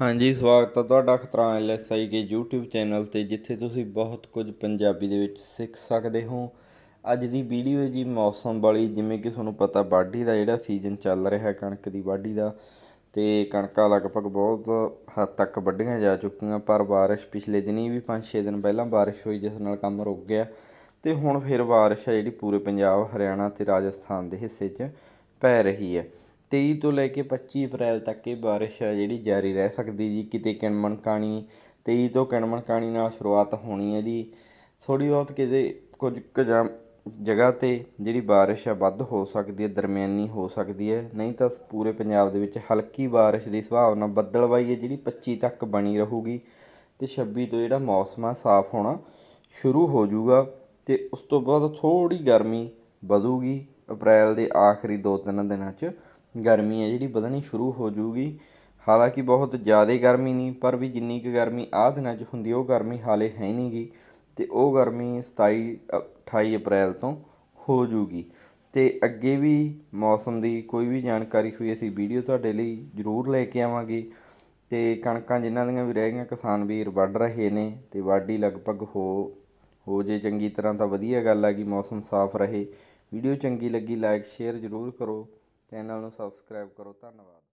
ਹਾਂਜੀ ਸਵਾਗਤ ਹੈ ਤੁਹਾਡਾ ਖਤਰਾ ਐਲਐਸਆਈ ਦੇ YouTube ਚੈਨਲ ਤੇ ਜਿੱਥੇ ਤੁਸੀਂ ਬਹੁਤ ਕੁਝ ਪੰਜਾਬੀ ਦੇ ਵਿੱਚ ਸਿੱਖ ਸਕਦੇ ਹੋ ਅੱਜ ਦੀ ਵੀਡੀਓ ਜੀ ਮੌਸਮ ਵਾਲੀ ਜਿਵੇਂ ਕਿ ਤੁਹਾਨੂੰ ਪਤਾ ਵਾਢੀ ਦਾ ਜਿਹੜਾ ਸੀਜ਼ਨ ਚੱਲ ਰਿਹਾ ਕਣਕ ਦੀ ਵਾਢੀ ਦਾ ਤੇ ਕਣਕਾਂ ਲਗਭਗ ਬਹੁਤ ਹੱਦ ਤੱਕ ਵੱਢੀਆਂ ਜਾ ਚੁੱਕੀਆਂ ਪਰ ਬਾਰਿਸ਼ ਪਿਛਲੇ ਦਿਨੀ ਵੀ 5-6 ਦਿਨ ਪਹਿਲਾਂ ਬਾਰਿਸ਼ ਹੋਈ ਜਿਸ ਨਾਲ ਕੰਮ ਰੁਕ ਗਿਆ ਤੇ ਹੁਣ ਫਿਰ ਬਾਰਿਸ਼ ਹੈ ਜਿਹੜੀ ਪੂਰੇ ਪੰਜਾਬ ਹਰਿਆਣਾ ਤੇ ਰਾਜਸਥਾਨ ਦੇ ਹਿੱਸੇ 'ਚ ਪੈ ਰਹੀ ਹੈ 23 ਤੋਂ ਲੈ ਕੇ 25 ਅਪ੍ਰੈਲ ਤੱਕ ਇਹ بارش ਆ ਜਿਹੜੀ ਜਾਰੀ ਰਹਿ ਸਕਦੀ ਜੀ ਕਿਤੇ ਕਿਣਮਣ ਕਾਣੀ 23 ਤੋਂ ਕਿਣਮਣ ਕਾਣੀ ਨਾਲ ਸ਼ੁਰੂਆਤ ਹੋਣੀ ਹੈ ਜੀ ਥੋੜੀ ਬਹੁਤ ਕਿਤੇ ਕੁਝ ਕਜਾ ਜਗ੍ਹਾ ਤੇ ਜਿਹੜੀ بارش ਆ ਵੱਧ ਹੋ ਸਕਦੀ ਹੈ ਦਰਮਿਆਨੀ ਹੋ ਸਕਦੀ ਹੈ ਨਹੀਂ ਤਾਂ ਪੂਰੇ ਪੰਜਾਬ ਦੇ ਵਿੱਚ ਹਲਕੀ بارش ਦੀ ਸੰਭਾਵਨਾ ਬੱਦਲਵਾਈ ਹੈ ਜਿਹੜੀ 25 ਤੱਕ ਬਣੀ ਰਹੂਗੀ ਤੇ 26 ਤੋਂ ਜਿਹੜਾ ਮੌਸਮ ਆ ਸਾਫ਼ ਹੋਣਾ ਸ਼ੁਰੂ ਹੋ ਜਾਊਗਾ ਤੇ ਉਸ ਤੋਂ ਬਾਅਦ ਥੋੜੀ ਗਰਮੀ ਵਧੂਗੀ ਅਪ੍ਰੈਲ ਦੇ ਆਖਰੀ 2-3 ਦਿਨਾਂ 'ਚ ਗਰਮੀ ਹੈ ਜਿਹੜੀ ਵਧਣੀ ਸ਼ੁਰੂ ਹੋ ਜੂਗੀ ਹਾਲਾਂਕਿ ਬਹੁਤ ਜ਼ਿਆਦਾ ਗਰਮੀ ਨਹੀਂ ਪਰ ਵੀ ਜਿੰਨੀ ਕੁ ਗਰਮੀ ਆਹ ਦਿਨਾਂ 'ਚ ਹੁੰਦੀ ਉਹ ਗਰਮੀ ਹਾਲੇ ਹੈ ਨਹੀਂਗੀ ਤੇ ਉਹ ਗਰਮੀ 27 28 ਅਪ੍ਰੈਲ ਤੋਂ ਹੋ ਜੂਗੀ ਤੇ ਅੱਗੇ ਵੀ ਮੌਸਮ ਦੀ ਕੋਈ ਵੀ ਜਾਣਕਾਰੀ ਹੋਈ ਅਸੀਂ ਵੀਡੀਓ ਤੁਹਾਡੇ ਲਈ ਜ਼ਰੂਰ ਲੈ ਕੇ ਆਵਾਂਗੇ ਤੇ ਕਣਕਾਂ ਜਿਨ੍ਹਾਂ ਦੀਆਂ ਵੀ ਰਹਿ ਗਈਆਂ ਕਿਸਾਨ ਵੀਰ ਵੱਢ ਰਹੇ ਨੇ ਤੇ ਵਾਢੀ ਲਗਭਗ ਹੋ ਹੋ ਜੇ ਚੰਗੀ ਤਰ੍ਹਾਂ ਤਾਂ ਵਧੀਆ ਗੱਲ ਆ ਕਿ ਮੌਸਮ ਸਾਫ਼ ਰਹੇ ਵੀਡੀਓ ਚੰਗੀ ਲੱਗੀ ਲਾਈਕ ਸ਼ੇਅਰ ਜ਼ਰੂਰ ਕਰੋ ਚੈਨਲ ਨੂੰ ਸਬਸਕ੍ਰਾਈਬ ਕਰੋ ਧੰਨਵਾਦ